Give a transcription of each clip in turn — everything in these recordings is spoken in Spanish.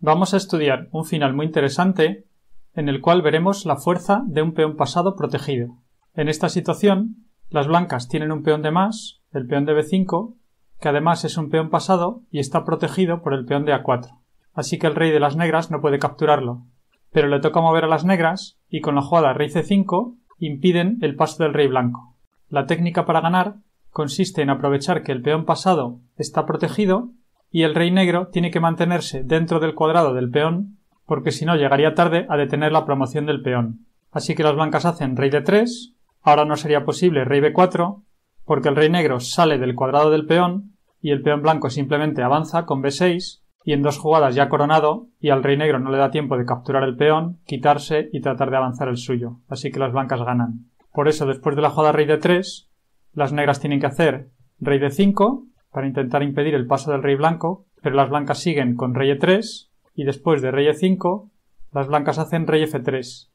Vamos a estudiar un final muy interesante en el cual veremos la fuerza de un peón pasado protegido. En esta situación, las blancas tienen un peón de más, el peón de b5, que además es un peón pasado y está protegido por el peón de a4. Así que el rey de las negras no puede capturarlo. Pero le toca mover a las negras y con la jugada rey c5 impiden el paso del rey blanco. La técnica para ganar consiste en aprovechar que el peón pasado está protegido y el rey negro tiene que mantenerse dentro del cuadrado del peón porque si no llegaría tarde a detener la promoción del peón. Así que las blancas hacen rey de 3, ahora no sería posible rey b4 porque el rey negro sale del cuadrado del peón y el peón blanco simplemente avanza con b6 y en dos jugadas ya coronado y al rey negro no le da tiempo de capturar el peón, quitarse y tratar de avanzar el suyo. Así que las blancas ganan. Por eso después de la jugada rey de 3, las negras tienen que hacer rey de 5 para intentar impedir el paso del rey blanco, pero las blancas siguen con rey e3 y después de rey e5 las blancas hacen rey f3.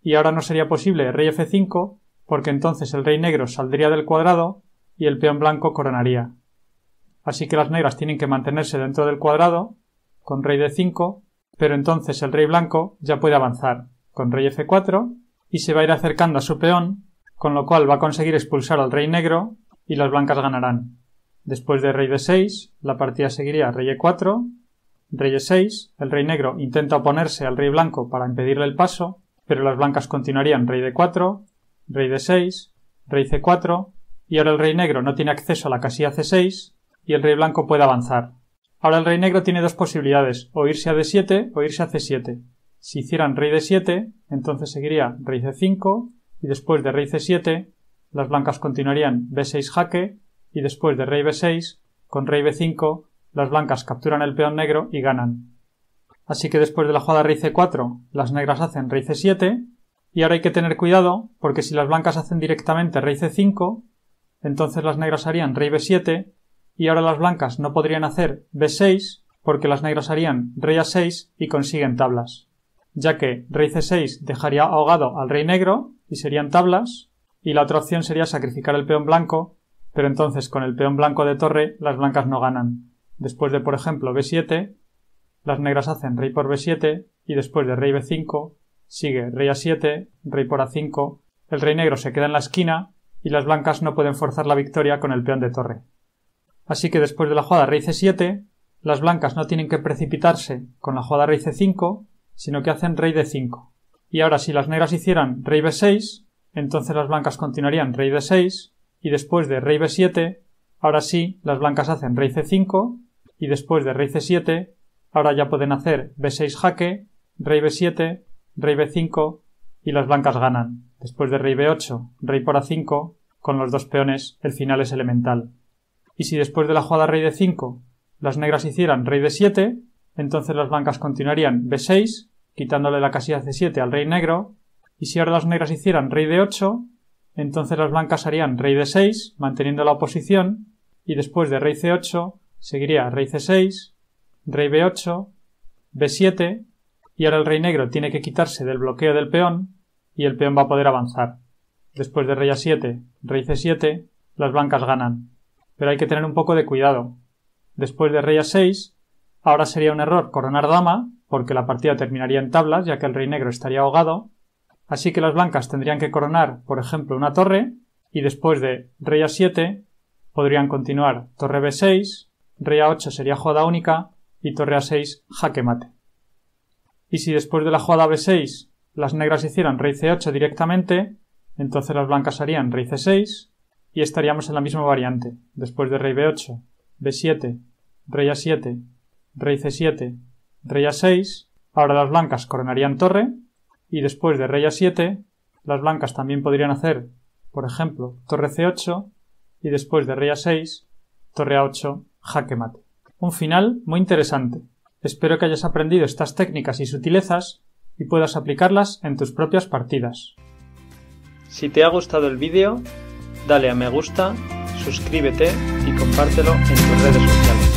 Y ahora no sería posible rey f5 porque entonces el rey negro saldría del cuadrado y el peón blanco coronaría. Así que las negras tienen que mantenerse dentro del cuadrado con rey d5, pero entonces el rey blanco ya puede avanzar con rey f4 y se va a ir acercando a su peón, con lo cual va a conseguir expulsar al rey negro y las blancas ganarán. Después de rey de 6 la partida seguiría rey e4, rey e6, el rey negro intenta oponerse al rey blanco para impedirle el paso, pero las blancas continuarían rey de 4 rey de 6 rey c4, y ahora el rey negro no tiene acceso a la casilla c6 y el rey blanco puede avanzar. Ahora el rey negro tiene dos posibilidades, o irse a d7 o irse a c7. Si hicieran rey de 7 entonces seguiría rey c5 y después de rey c7, las blancas continuarían b6 jaque y después de rey b6, con rey b5, las blancas capturan el peón negro y ganan. Así que después de la jugada rey c4, las negras hacen rey c7, y ahora hay que tener cuidado, porque si las blancas hacen directamente rey c5, entonces las negras harían rey b7, y ahora las blancas no podrían hacer b6, porque las negras harían rey a6 y consiguen tablas, ya que rey c6 dejaría ahogado al rey negro y serían tablas, y la otra opción sería sacrificar el peón blanco pero entonces con el peón blanco de torre las blancas no ganan. Después de, por ejemplo, b7, las negras hacen rey por b7 y después de rey b5 sigue rey a7, rey por a5, el rey negro se queda en la esquina y las blancas no pueden forzar la victoria con el peón de torre. Así que después de la jugada rey c7, las blancas no tienen que precipitarse con la jugada rey c5, sino que hacen rey d5. Y ahora si las negras hicieran rey b6, entonces las blancas continuarían rey d6, y después de rey b7, ahora sí las blancas hacen rey c5 y después de rey c7, ahora ya pueden hacer b6 jaque, rey b7, rey b5 y las blancas ganan. Después de rey b8, rey por a5, con los dos peones el final es elemental. Y si después de la jugada rey de 5 las negras hicieran rey de 7 entonces las blancas continuarían b6, quitándole la casilla c7 al rey negro, y si ahora las negras hicieran rey de 8 entonces las blancas harían rey b 6, manteniendo la oposición y después de rey c8 seguiría rey c6, rey b8, b7, y ahora el rey negro tiene que quitarse del bloqueo del peón y el peón va a poder avanzar. Después de rey a7, rey c7, las blancas ganan. Pero hay que tener un poco de cuidado. Después de rey a6, ahora sería un error coronar dama, porque la partida terminaría en tablas, ya que el rey negro estaría ahogado, Así que las blancas tendrían que coronar, por ejemplo, una torre, y después de rey a7 podrían continuar torre b6, rey a8 sería jugada única y torre a6 jaque mate. Y si después de la jugada b6 las negras hicieran rey c8 directamente, entonces las blancas harían rey c6 y estaríamos en la misma variante. Después de rey b8, b7, rey a7, rey c7, rey a6, ahora las blancas coronarían torre y después de rey 7 las blancas también podrían hacer, por ejemplo, torre c8 y después de rey 6 torre a8, jaque mate. Un final muy interesante. Espero que hayas aprendido estas técnicas y sutilezas y puedas aplicarlas en tus propias partidas. Si te ha gustado el vídeo, dale a me gusta, suscríbete y compártelo en tus redes sociales.